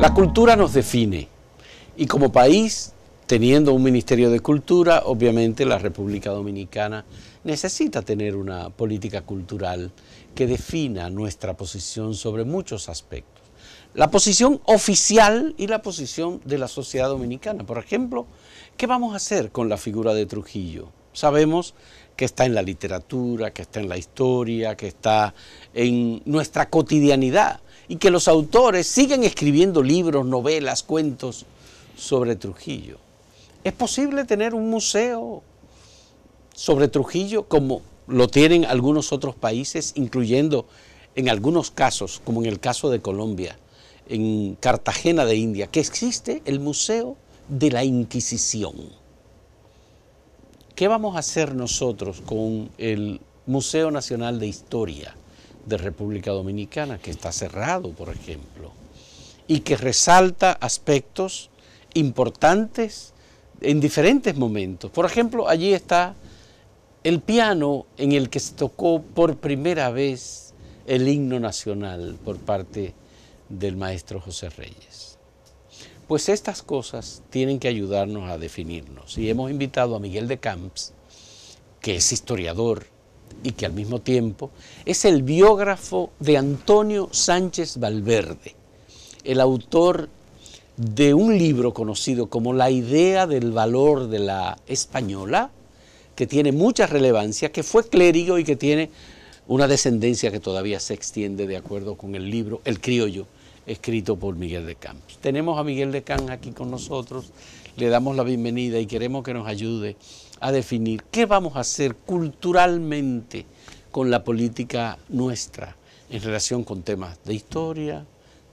La cultura nos define y como país, teniendo un Ministerio de Cultura, obviamente la República Dominicana necesita tener una política cultural que defina nuestra posición sobre muchos aspectos. La posición oficial y la posición de la sociedad dominicana. Por ejemplo, ¿qué vamos a hacer con la figura de Trujillo? Sabemos que está en la literatura, que está en la historia, que está en nuestra cotidianidad y que los autores sigan escribiendo libros, novelas, cuentos sobre Trujillo. ¿Es posible tener un museo sobre Trujillo como lo tienen algunos otros países, incluyendo en algunos casos, como en el caso de Colombia, en Cartagena de India, que existe el Museo de la Inquisición? ¿Qué vamos a hacer nosotros con el Museo Nacional de Historia? de República Dominicana, que está cerrado, por ejemplo, y que resalta aspectos importantes en diferentes momentos. Por ejemplo, allí está el piano en el que se tocó por primera vez el himno nacional por parte del maestro José Reyes. Pues estas cosas tienen que ayudarnos a definirnos. Y hemos invitado a Miguel de Camps, que es historiador, y que al mismo tiempo es el biógrafo de Antonio Sánchez Valverde, el autor de un libro conocido como La idea del valor de la española, que tiene mucha relevancia, que fue clérigo y que tiene una descendencia que todavía se extiende de acuerdo con el libro El criollo, escrito por Miguel de Campos. Tenemos a Miguel de Campos aquí con nosotros, le damos la bienvenida y queremos que nos ayude a definir qué vamos a hacer culturalmente con la política nuestra en relación con temas de historia,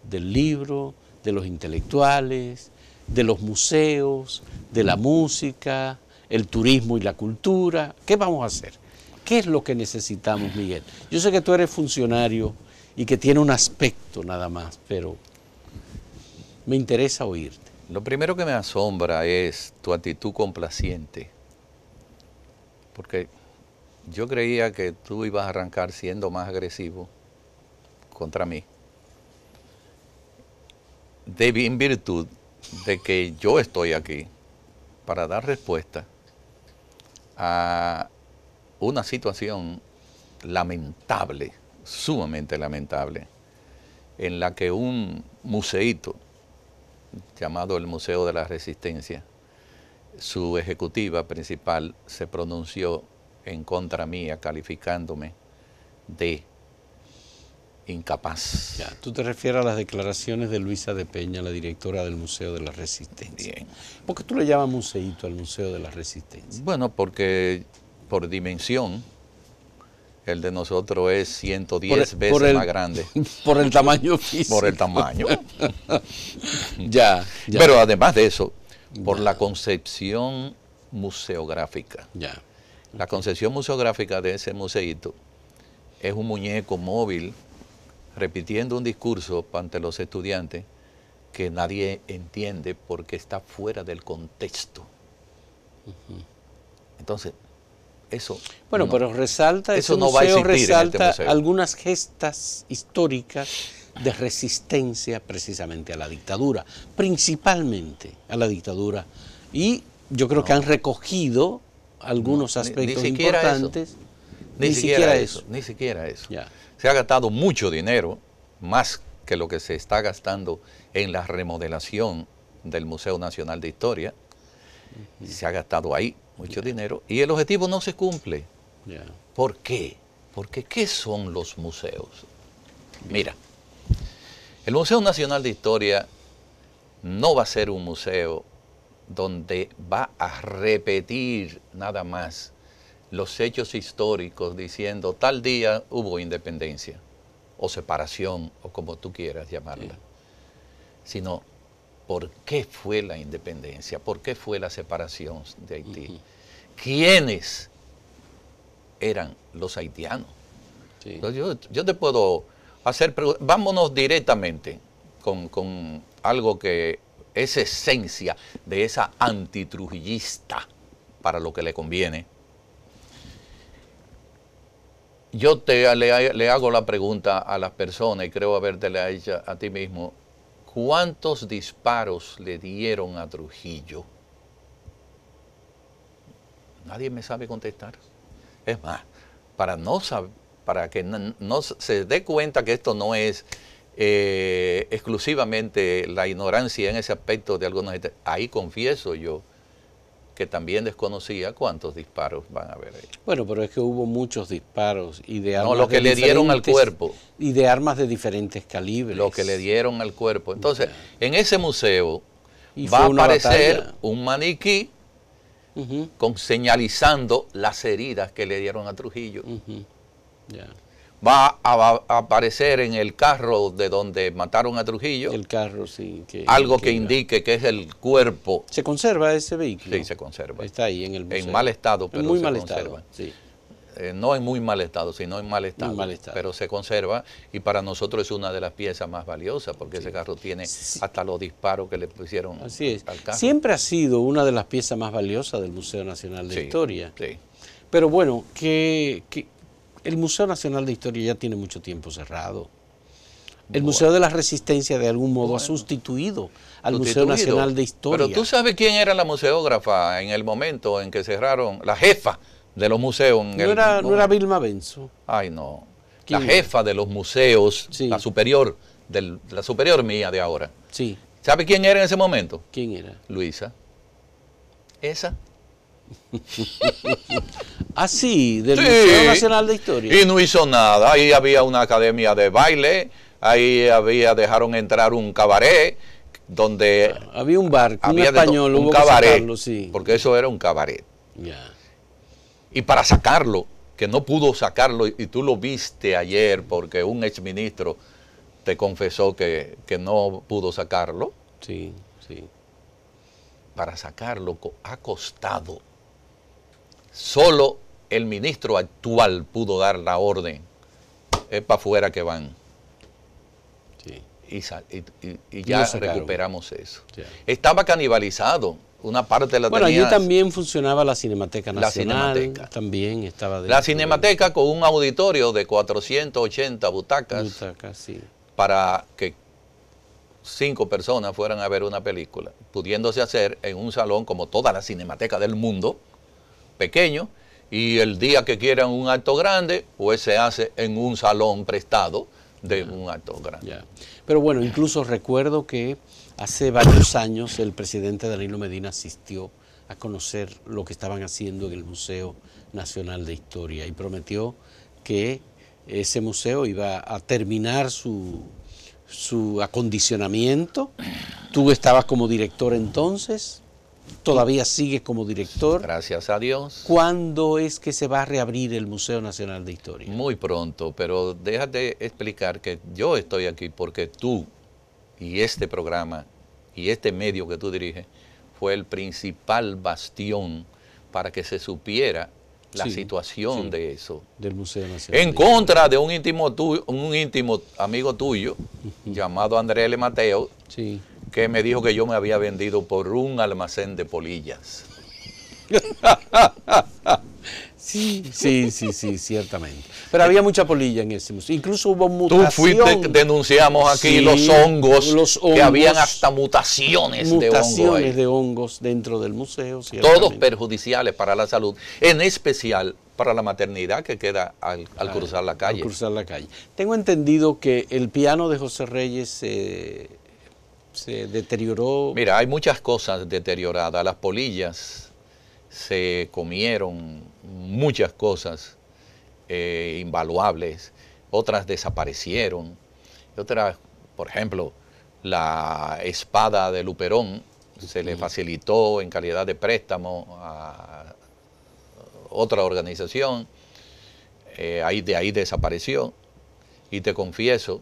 del libro, de los intelectuales, de los museos, de la música, el turismo y la cultura. ¿Qué vamos a hacer? ¿Qué es lo que necesitamos, Miguel? Yo sé que tú eres funcionario y que tiene un aspecto nada más, pero me interesa oírte. Lo primero que me asombra es tu actitud complaciente porque yo creía que tú ibas a arrancar siendo más agresivo contra mí, de, en virtud de que yo estoy aquí para dar respuesta a una situación lamentable, sumamente lamentable, en la que un museíto llamado el Museo de la Resistencia, su ejecutiva principal se pronunció en contra mía, calificándome de incapaz. Ya, tú te refieres a las declaraciones de Luisa de Peña, la directora del Museo de la Resistencia. Bien. ¿Por qué tú le llamas museíto al Museo de la Resistencia? Bueno, porque por dimensión, el de nosotros es 110 veces más grande. Por el tamaño físico. Por el tamaño. ya. Pero además de eso, por la concepción museográfica. La concepción museográfica de ese museito es un muñeco móvil repitiendo un discurso ante los estudiantes que nadie entiende porque está fuera del contexto. Entonces, eso. Bueno, pero resalta, eso no va a este resalta algunas gestas históricas de resistencia precisamente a la dictadura, principalmente a la dictadura. Y yo creo que han recogido algunos aspectos importantes. Ni, siquiera, eso. Ni siquiera eso. Se ha gastado mucho dinero, más que lo que se está gastando en la remodelación del Museo Nacional de Historia. Se ha gastado ahí mucho dinero y el objetivo no se cumple. ¿Por qué? Porque ¿qué son los museos? Mira, el Museo Nacional de Historia no va a ser un museo donde va a repetir nada más los hechos históricos diciendo tal día hubo independencia o separación o como tú quieras llamarla, sino por qué fue la independencia, por qué fue la separación de Haití, quiénes eran los haitianos. Yo, yo te puedo Vámonos directamente con, algo que es esencia de esa antitrujillista para lo que le conviene. Yo te, le, hago la pregunta a las personas y creo haberte la hecha a ti mismo. ¿Cuántos disparos le dieron a Trujillo? Nadie me sabe contestar. Es más, para no saber para que no, se dé cuenta que esto no es eh, exclusivamente la ignorancia en ese aspecto de algunos. Ahí confieso yo que también desconocía cuántos disparos van a haber ahí. Bueno, pero es que hubo muchos disparos y de armas. lo que le dieron al cuerpo. Y de armas de diferentes calibres. Lo que le dieron al cuerpo. Entonces, en ese museo va a aparecer un maniquí con, señalizando las heridas que le dieron a Trujillo. Va a, aparecer en el carro de donde mataron a Trujillo. El carro, sí. Que, algo que, indique que es el cuerpo. ¿Se conserva ese vehículo? Sí, se conserva. Está ahí en el museo. En mal estado, pero se conserva. Eh, no en muy mal estado, sino en mal estado, mal pero se conserva y para nosotros es una de las piezas más valiosas porque ese carro tiene hasta los disparos que le pusieron al carro. Siempre ha sido una de las piezas más valiosas del Museo Nacional de Historia. sí. Historia. Pero bueno, ¿qué, que... qué el Museo Nacional de Historia ya tiene mucho tiempo cerrado. El Museo de la Resistencia de algún modo ha sustituido al Museo Nacional de Historia. Pero tú sabes quién era la museógrafa en el momento en que cerraron, la jefa de los museos. no, era, no, era Vilma Benzo. Ay, no. La jefa de los museos, la superior, la superior mía de ahora. Sí. ¿Sabe quién era en ese momento? ¿Quién era? Luisa. Esa. Así, del Museo Nacional de Historia. Y no hizo nada. Ahí había una academia de baile, ahí había dejaron entrar un cabaret donde ah, había un barco un español, un cabaret, porque eso era un cabaret. Y para sacarlo, que no pudo sacarlo, y tú lo viste ayer porque un exministro te confesó que, que no pudo sacarlo. Sí, sí. Para sacarlo ha costado Solo el ministro actual pudo dar la orden. Es para afuera que van. Sí. Y, ya recuperamos eso. Estaba canibalizado. Una parte de la bueno, también funcionaba la Cinemateca Nacional. La Cinemateca. También estaba... La Cinemateca con un auditorio de 480 butacas. Para que cinco personas fueran a ver una película, pudiéndose hacer en un salón como toda la Cinemateca del mundo, pequeño y el día que quieran un acto grande, pues se hace en un salón prestado de ah, un acto grande. Pero bueno, incluso recuerdo que hace varios años el presidente Danilo Medina asistió a conocer lo que estaban haciendo en el Museo Nacional de Historia y prometió que ese museo iba a terminar su, su acondicionamiento. Tú estabas como director entonces todavía sigues como director. Gracias a Dios. ¿Cuándo es que se va a reabrir el Museo Nacional de Historia? Muy pronto, pero déjate explicar que yo estoy aquí porque tú y este programa y este medio que tú diriges fue el principal bastión para que se supiera la situación de eso. Del Museo Nacional. En contra de un íntimo, tuyo, un íntimo amigo tuyo llamado Andrés L. Mateo. Sí que me dijo que yo me había vendido por un almacén de polillas. Sí, sí, sí, ciertamente. Pero había mucha polilla en ese museo. Incluso hubo mutaciones. Tú fuiste, denunciamos aquí los, hongos, que habían hasta mutaciones, de, hongos. Mutaciones de hongos dentro del museo. Todos perjudiciales para la salud, en especial para la maternidad que queda al, cruzar la calle. Al cruzar la calle. Tengo entendido que el piano de José Reyes eh, se deterioró? Mira, hay muchas cosas deterioradas. Las polillas se comieron muchas cosas eh, invaluables, otras desaparecieron, otras, por ejemplo, la espada de Luperón se le facilitó en calidad de préstamo a otra organización, eh, ahí, de ahí desapareció. Y te confieso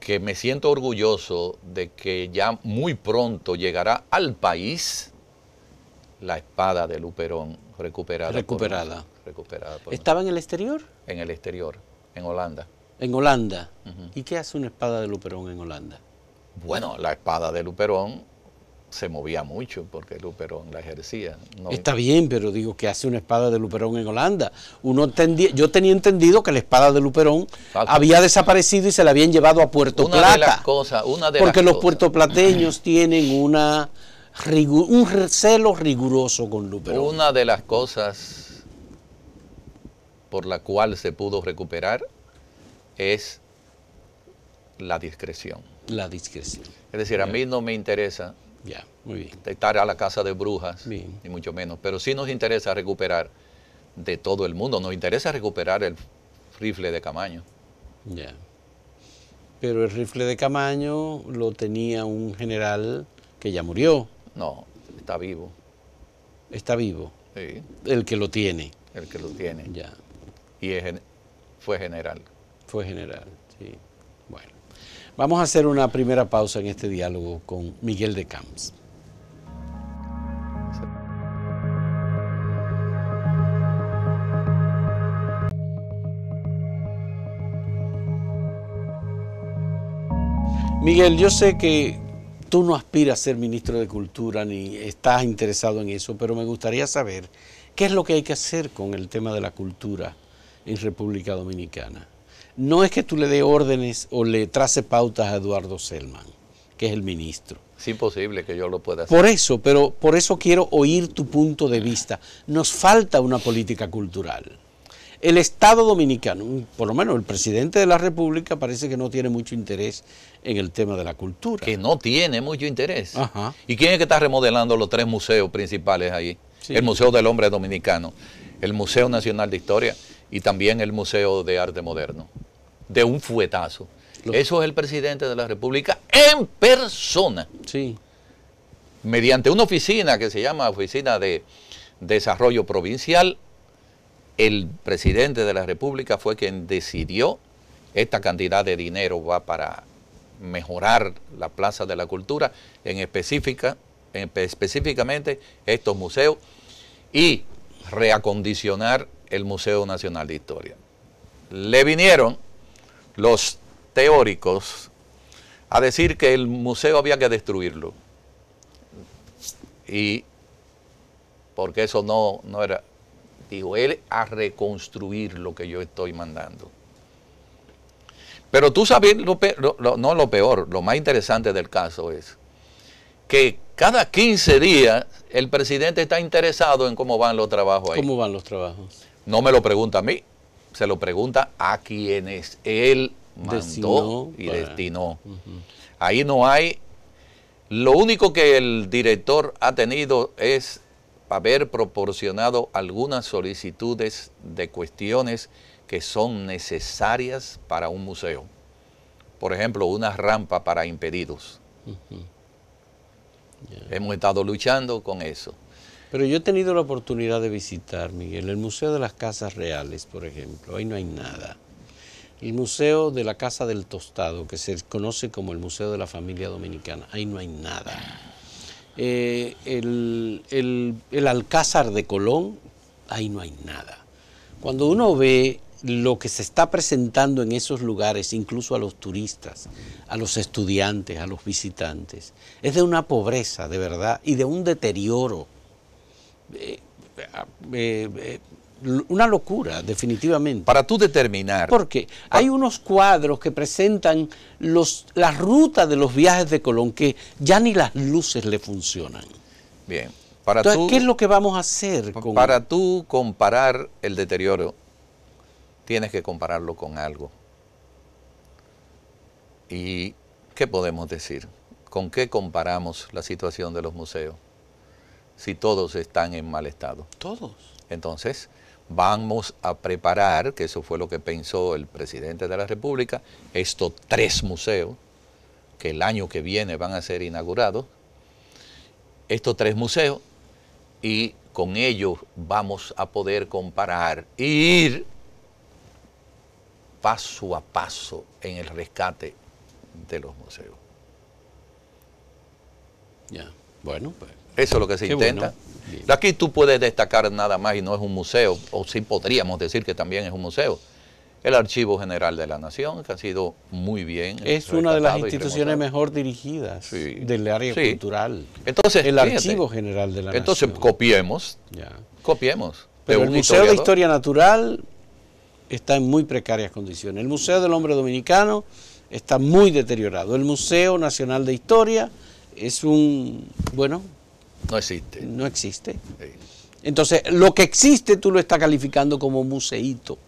que me siento orgulloso de que ya muy pronto llegará al país la espada de Luperón recuperada. Recuperada. ¿Estaba en el exterior? En el exterior, en Holanda. En Holanda. ¿Y qué hace una espada de Luperón en Holanda? Bueno, la espada de Luperón se movía mucho porque Luperón la ejercía. Está bien, pero digo, que hace una espada de Luperón en Holanda? Uno entendía, yo tenía entendido que la espada de Luperón ah, había desaparecido y se la habían llevado a Puerto una Plata. las cosas, porque los puertoplateños tienen una un celo riguroso con Luperón. Una de las cosas por la cual se pudo recuperar es la discreción. La discreción. Es decir, a eh. mí no me interesa ya, muy bien. Estar a la casa de brujas, ni mucho menos. Pero sí nos interesa recuperar de todo el mundo, nos interesa recuperar el rifle de Camaño. Ya. Pero el rifle de Camaño lo tenía un general que ya murió. No, está vivo. Está vivo. Sí. El que lo tiene. El que lo tiene. Ya. Y fue general. Fue general, sí. Bueno. Vamos a hacer una primera pausa en este diálogo con Miguel de Camps. Miguel, yo sé que tú no aspiras a ser ministro de Cultura ni estás interesado en eso, pero me gustaría saber qué es lo que hay que hacer con el tema de la cultura en República Dominicana no es que tú le dé órdenes o le trace pautas a Eduardo Selman, que es el ministro. Es imposible que yo lo pueda hacer. Por eso, pero por eso quiero oír tu punto de vista. Nos falta una política cultural. El Estado dominicano, por lo menos el presidente de la República, parece que no tiene mucho interés en el tema de la cultura. Que no tiene mucho interés. ¿Y quién es que está remodelando los tres museos principales ahí? El Museo del Hombre Dominicano, el Museo Nacional de Historia y también el Museo de Arte Moderno de un fuetazo. Eso es el presidente de la República en persona. Sí. Mediante una oficina que se llama Oficina de Desarrollo Provincial, el presidente de la República fue quien decidió esta cantidad de dinero va para mejorar la Plaza de la Cultura, en específica, específicamente estos museos, y reacondicionar el Museo Nacional de Historia. Le vinieron los teóricos a decir que el museo había que destruirlo. Y porque eso no, no era, dijo él, a reconstruir lo que yo estoy mandando. Pero tú sabes, no lo peor, lo más interesante del caso es que cada 15 días el presidente está interesado en cómo van los trabajos ahí. ¿Cómo van los trabajos? No me lo pregunta a mí, se lo pregunta a quienes él mandó y destinó. Ahí no hay, lo único que el director ha tenido es haber proporcionado algunas solicitudes de cuestiones que son necesarias para un museo. Por ejemplo, una rampa para impedidos. Hemos estado luchando con eso. Pero yo he tenido la oportunidad de visitar, Miguel, el Museo de las Casas Reales, por ejemplo, ahí no hay nada. El Museo de la Casa del Tostado, que se conoce como el Museo de la Familia Dominicana, ahí no hay nada. Eh, el, el Alcázar de Colón, ahí no hay nada. Cuando uno ve lo que se está presentando en esos lugares, incluso a los turistas, a los estudiantes, a los visitantes, es de una pobreza de verdad y de un deterioro eh, eh, eh, una locura, definitivamente. Para tú determinar. Porque hay unos cuadros que presentan los, la ruta de los viajes de Colón que ya ni las luces le funcionan. Bien. Para Entonces, ¿qué es lo que vamos a hacer? Para tú comparar el deterioro, tienes que compararlo con algo. ¿Y qué podemos decir? ¿Con qué comparamos la situación de los museos? si todos están en mal estado. Todos. Entonces, vamos a preparar, que eso fue lo que pensó el presidente de la República, estos tres museos que el año que viene van a ser inaugurados, estos tres museos, y con ellos vamos a poder comparar e ir paso a paso en el rescate de los museos. Ya, bueno, pues eso es lo que se intenta. Aquí tú puedes destacar nada más y no es un museo, o sí podríamos decir que también es un museo. El Archivo General de la Nación, que ha sido muy bien. Es una de las instituciones mejor dirigidas del área cultural. Entonces, el Archivo General de la Nación. Entonces, copiemos. Copiemos. Pero el Museo de Historia Natural está en muy precarias condiciones. El Museo del Hombre Dominicano está muy deteriorado. El Museo Nacional de Historia es un, bueno, no existe. No existe. Entonces, lo que existe tú lo estás calificando como museíto,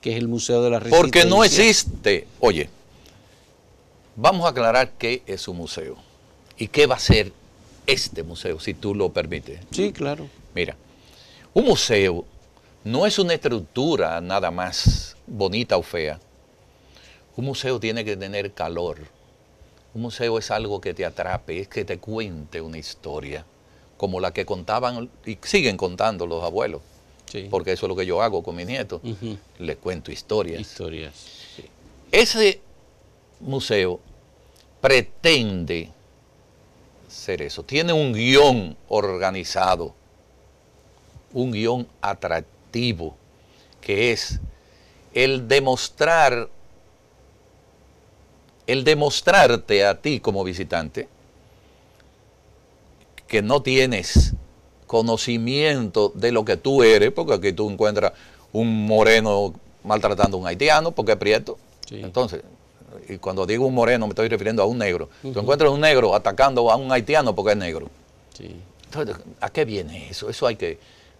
que es el Museo de la Resistencia. Porque no existe. Oye, vamos a aclarar qué es un museo y qué va a ser este museo, si tú lo permites. Sí, claro. Mira, un museo no es una estructura nada más bonita o fea. Un museo tiene que tener calor. Un museo es algo que te atrape, es que te cuente una historia como la que contaban y siguen contando los abuelos. Porque eso es lo que yo hago con mis nietos. le Les cuento historias. Historias. Ese museo pretende ser eso. Tiene un guión organizado, un guión atractivo, que es el demostrar, el demostrarte a ti como visitante que no tienes conocimiento de lo que tú eres, porque aquí tú encuentras un moreno maltratando a un haitiano, porque es prieto. Entonces, y cuando digo un moreno me estoy refiriendo a un negro. Tú encuentras un negro atacando a un haitiano porque es negro. Entonces, ¿a qué viene eso? Eso hay que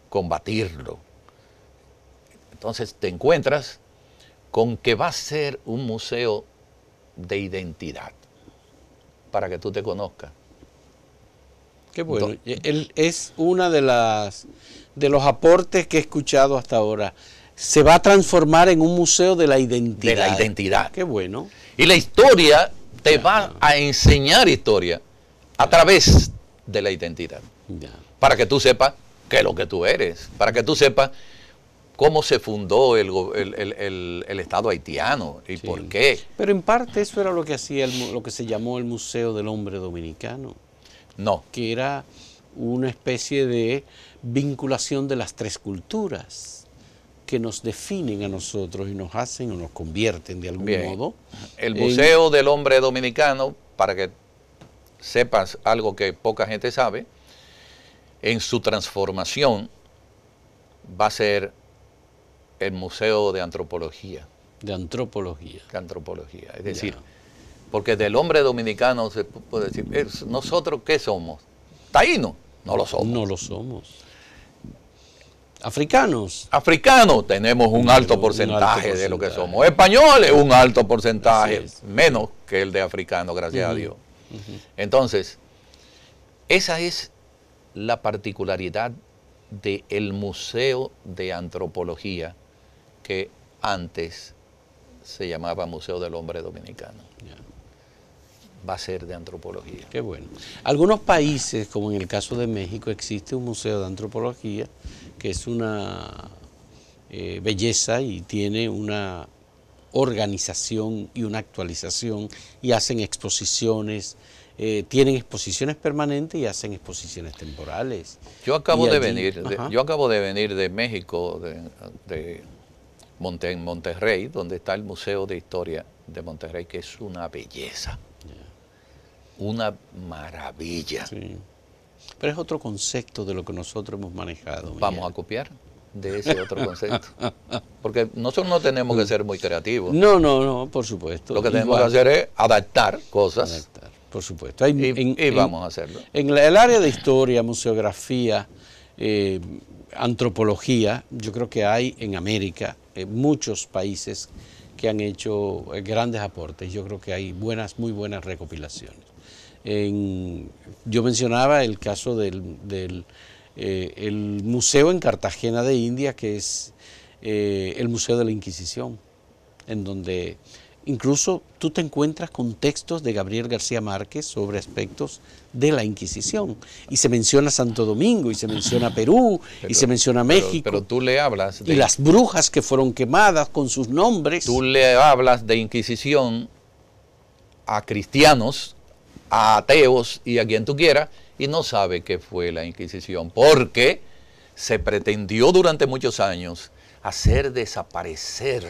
combatirlo. Entonces te encuentras con que va a ser un museo de identidad para que tú te conozcas. Qué bueno. es una de las de los aportes que he escuchado hasta ahora. Se va a transformar en un museo de la identidad. De la identidad. Qué bueno. Y la historia te va a enseñar historia a través de la identidad. Para que tú sepas qué es lo que tú eres. Para que tú sepas cómo se fundó el, Estado haitiano y por qué. Pero en parte eso era lo que hacía lo que se llamó el Museo del Hombre Dominicano. No. Que era una especie de vinculación de las tres culturas que nos definen a nosotros y nos hacen o nos convierten de algún modo. El Museo del Hombre Dominicano, para que sepas algo que poca gente sabe, en su transformación va a ser el Museo de Antropología. De antropología. De antropología. Es decir, porque del hombre dominicano se puede decir, ¿nosotros qué somos? Taínos, no lo somos. No lo somos. Africanos. Africanos tenemos un, alto, porcentaje de lo que somos. Españoles, un alto porcentaje, menos que el de africanos, gracias a Dios. Entonces, esa es la particularidad del Museo de Antropología que antes se llamaba Museo del Hombre Dominicano va a ser de antropología. Qué bueno. Algunos países, como en el caso de México, existe un museo de antropología que es una eh, belleza y tiene una organización y una actualización y hacen exposiciones, eh, tienen exposiciones permanentes y hacen exposiciones temporales. Yo acabo, de, venir, de, yo acabo de venir de México, de, Monterrey, donde está el Museo de Historia de Monterrey, que es una belleza una maravilla. Pero es otro concepto de lo que nosotros hemos manejado. Vamos a copiar de ese otro concepto. Porque nosotros no tenemos que ser muy creativos. No, no, no, por supuesto. Lo que tenemos que hacer es adaptar cosas. Adaptar, por supuesto. y, vamos a hacerlo. En el área de historia, museografía, eh, antropología, yo creo que hay en América eh, muchos países que han hecho eh, grandes aportes. Yo creo que hay buenas, muy buenas recopilaciones. En, yo mencionaba el caso del, eh, el museo en Cartagena de India, que es eh, el Museo de la Inquisición, en donde incluso tú te encuentras con textos de Gabriel García Márquez sobre aspectos de la Inquisición. Y se menciona Santo Domingo, y se menciona Perú, y se menciona México. Pero, tú le hablas de... Y las brujas que fueron quemadas con sus nombres. Tú le hablas de Inquisición a cristianos a ateos y a quien tú quieras, y no sabe qué fue la Inquisición, porque se pretendió durante muchos años hacer desaparecer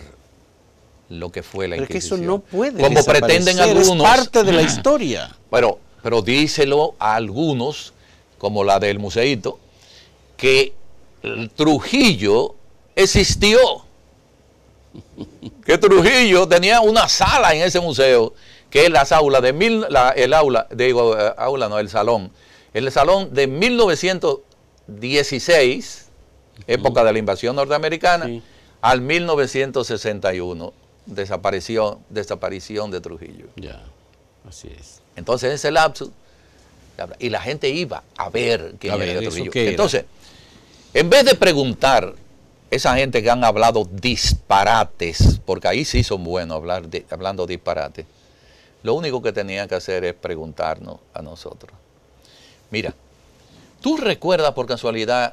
lo que fue la Inquisición. eso no puede Como pretenden algunos. parte de la historia. Pero, pero díselo a algunos, como la del museito, que el Trujillo existió. Que Trujillo tenía una sala en ese museo que es las de mil, la, el aula, digo, eh, aula no, el salón, el salón de 1916, época de la invasión norteamericana, al 1961, desaparición, desaparición de Trujillo. Ya, así es. Entonces ese lapso, y la gente iba a ver que Trujillo. Entonces, en vez de preguntar, esa gente que han hablado disparates, porque ahí sí son buenos hablar de, hablando disparates, lo único que tenía que hacer es preguntarnos a nosotros. Mira, ¿tú recuerdas por casualidad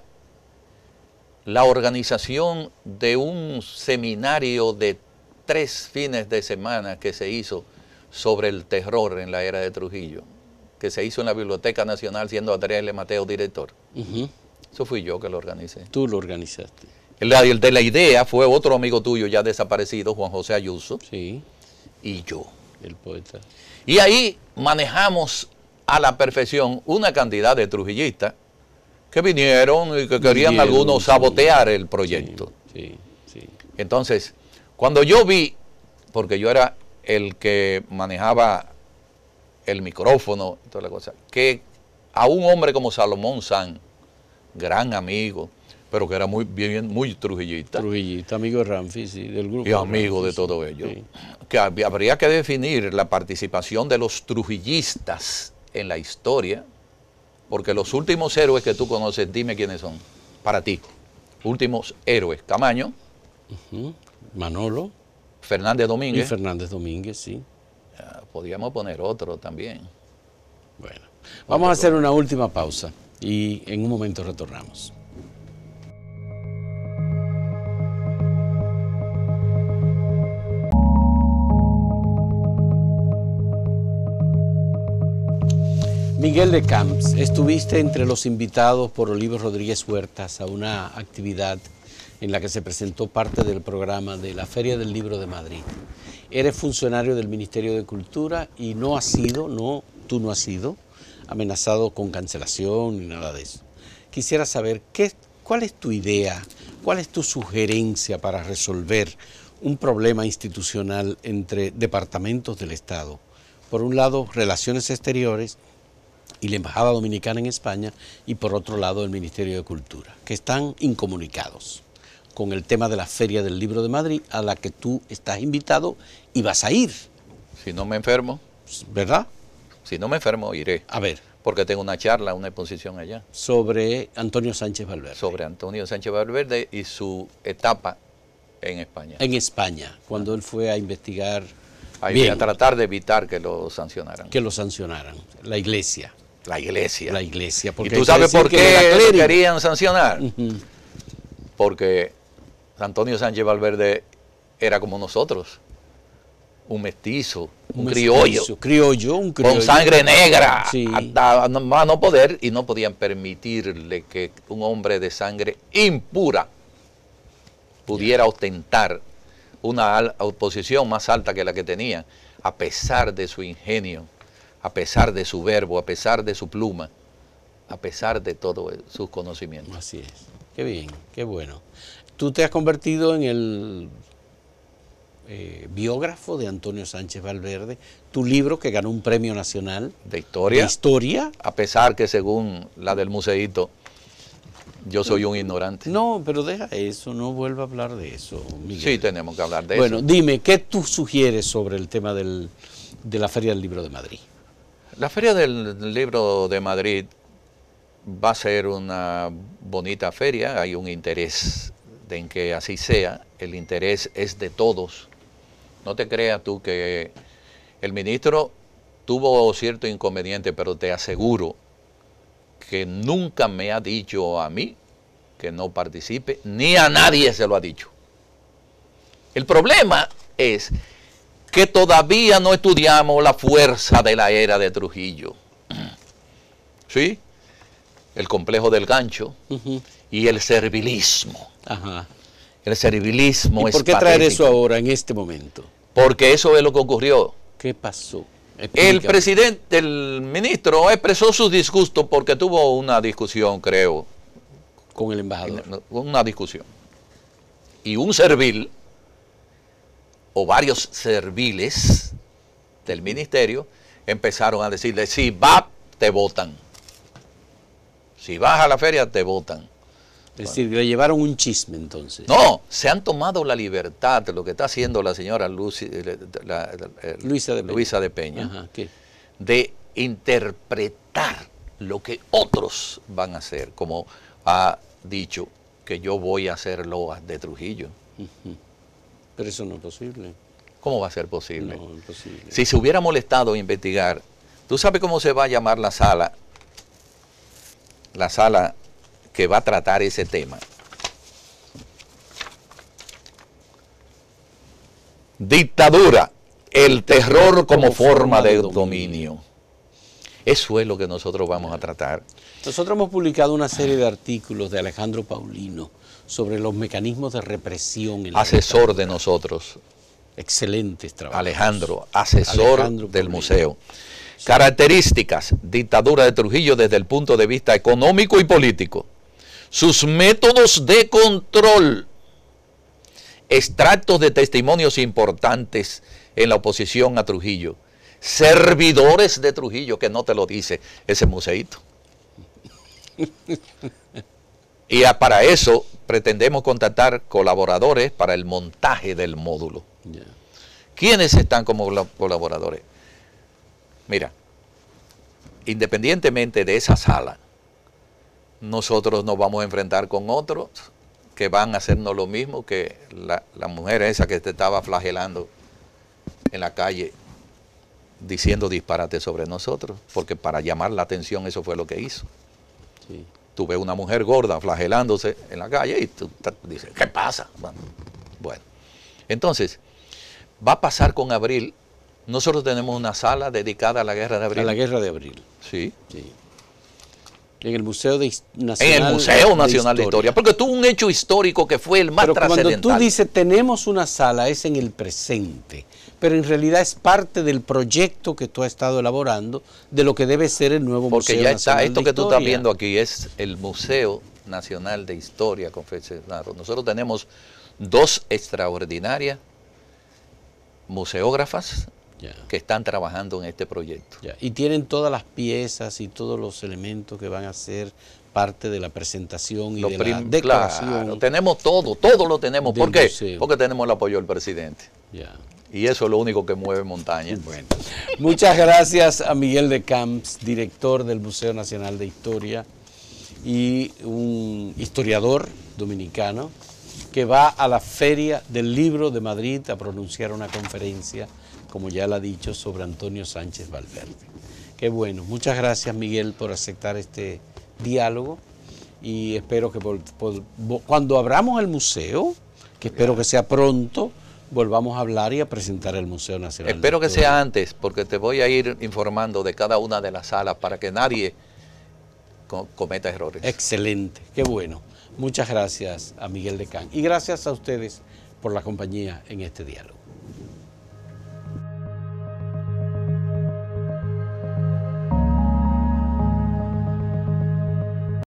la organización de un seminario de tres fines de semana que se hizo sobre el terror en la era de Trujillo, que se hizo en la Biblioteca Nacional siendo Adrián L. Mateo director. Eso fui yo que lo organicé. Tú lo organizaste. El, de la idea fue otro amigo tuyo ya desaparecido, Juan José Ayuso. Sí. Y yo. Y ahí manejamos a la perfección una cantidad de trujillistas que vinieron y que querían algunos sabotear el proyecto. Entonces, cuando yo vi, porque yo era el que manejaba el micrófono y toda la cosa, que a un hombre como Salomón San, gran amigo, pero que era muy bien, muy trujillista. Trujillista, amigo de Ramfi, sí, del grupo. Y amigo de, todo ello. Que habría que definir la participación de los trujillistas en la historia, porque los últimos héroes que tú conoces, dime quiénes son, para ti. Últimos héroes, Camaño. Manolo. Fernández Domínguez. Y Fernández Domínguez, sí. Podríamos poner otro también. Bueno, vamos a hacer una última pausa y en un momento retornamos. Miguel de Camps, estuviste entre los invitados por oliver Rodríguez Huertas a una actividad en la que se presentó parte del programa de la Feria del Libro de Madrid. Eres funcionario del Ministerio de Cultura y no has sido, no, tú no has sido amenazado con cancelación ni nada de eso. Quisiera saber qué, cuál es tu idea, cuál es tu sugerencia para resolver un problema institucional entre departamentos del Estado. Por un lado, relaciones exteriores, y la Embajada Dominicana en España y por otro lado el Ministerio de Cultura, que están incomunicados con el tema de la Feria del Libro de Madrid a la que tú estás invitado y vas a ir. Si no me enfermo. Pues, ¿Verdad? Si no me enfermo, iré. A ver. Porque tengo una charla, una exposición allá. Sobre Antonio Sánchez Valverde. Sobre Antonio Sánchez Valverde y su etapa en España. En España, cuando él fue a investigar. a tratar de evitar que lo sancionaran. Que lo sancionaran, la iglesia. La iglesia. La iglesia. Porque ¿Y tú sabes por qué querían sancionar? Porque Antonio Sánchez Valverde era como nosotros. Un mestizo, un, criollo. un criollo, un criollo. Con sangre negra. Sí. Hasta no poder y no podían permitirle que un hombre de sangre impura pudiera ostentar una oposición más alta que la que tenía, a pesar de su ingenio a pesar de su verbo, a pesar de su pluma, a pesar de todos sus conocimientos. Así es. Qué bien, qué bueno. Tú te has convertido en el eh, biógrafo de Antonio Sánchez Valverde, tu libro que ganó un premio nacional de historia. historia. A pesar que según la del museíto, yo soy un ignorante. No, pero deja eso, no vuelva a hablar de eso, Sí, tenemos que hablar de eso. Bueno, dime, ¿qué tú sugieres sobre el tema de la Feria del Libro de Madrid? La Feria del Libro de Madrid va a ser una bonita feria, hay un interés en que así sea, el interés es de todos. No te creas tú que el ministro tuvo cierto inconveniente, pero te aseguro que nunca me ha dicho a mí que no participe, ni a nadie se lo ha dicho. El problema es que todavía no estudiamos la fuerza de la era de Trujillo. ¿Sí? El complejo del gancho y el servilismo. Ajá. El servilismo ¿Y ¿Por qué traer eso ahora, en este momento? Porque eso es lo que ocurrió. ¿Qué pasó? El presidente, el ministro expresó su disgusto porque tuvo una discusión, creo. Con el embajador. Una discusión. Y un servil o varios serviles del ministerio empezaron a decirle, si va, te votan. Si vas a la feria, te votan. Es decir, le llevaron un chisme entonces. No, se han tomado la libertad, de lo que está haciendo la señora eh, eh, Luisa de Peña, Luisa de, Peña de interpretar lo que otros van a hacer, como ha dicho que yo voy a hacer loas de Trujillo eso no es posible. ¿Cómo va a ser posible? No, imposible. Si se hubiera molestado investigar, ¿tú sabes cómo se va a llamar la sala? La sala que va a tratar ese tema. Dictadura, el terror como forma de dominio. Eso es lo que nosotros vamos a tratar. Nosotros hemos publicado una serie de artículos de Alejandro Paulino sobre los mecanismos de represión. En asesor de nosotros. Excelentes trabajos. Alejandro, asesor del museo. Características, dictadura de Trujillo desde el punto de vista económico y político. Sus métodos de control. Extractos de testimonios importantes en la oposición a Trujillo. Servidores de Trujillo, que no te lo dice ese museíto. Y para eso pretendemos contactar colaboradores para el montaje del módulo. ¿Quiénes están como colaboradores? Mira, independientemente de esa sala, nosotros nos vamos a enfrentar con otros que van a hacernos lo mismo que la, la mujer esa que te estaba flagelando en la calle diciendo disparate sobre nosotros, porque para llamar la atención eso fue lo que hizo. Sí tú ves una mujer gorda flagelándose en la calle y tú dices, ¿qué pasa? Bueno, entonces, va a pasar con abril. Nosotros tenemos una sala dedicada a la guerra de abril. A la guerra de abril. Sí. sí. En el Museo de Historia. en el Museo Nacional de, Historia. Porque tuvo un hecho histórico que fue el más Pero Cuando tú dices tenemos una sala, es en el presente pero en realidad es parte del proyecto que tú has estado elaborando de lo que debe ser el nuevo Porque Museo ya está, esto que tú estás viendo aquí es el Museo Nacional de Historia confeccionado. Nosotros tenemos dos extraordinarias museógrafas que están trabajando en este proyecto. Y tienen todas las piezas y todos los elementos que van a ser parte de la presentación y de la declaración. Claro, tenemos todo, todo lo tenemos. ¿Por qué? Porque tenemos el apoyo del presidente. Ya. Y eso es lo único que mueve montañas. Bueno, muchas gracias a Miguel de Camps, director del Museo Nacional de Historia y un historiador dominicano que va a la Feria del Libro de Madrid a pronunciar una conferencia, como ya la ha dicho, sobre Antonio Sánchez Valverde. Qué bueno. Muchas gracias, Miguel, por aceptar este diálogo y espero que cuando abramos el museo, que espero que sea pronto, volvamos a hablar y a presentar el Museo Nacional. Espero que sea antes, porque te voy a ir informando de cada una de las salas para que nadie cometa errores. Excelente, qué bueno. Muchas gracias a Miguel de Decán y gracias a ustedes por la compañía en este diálogo.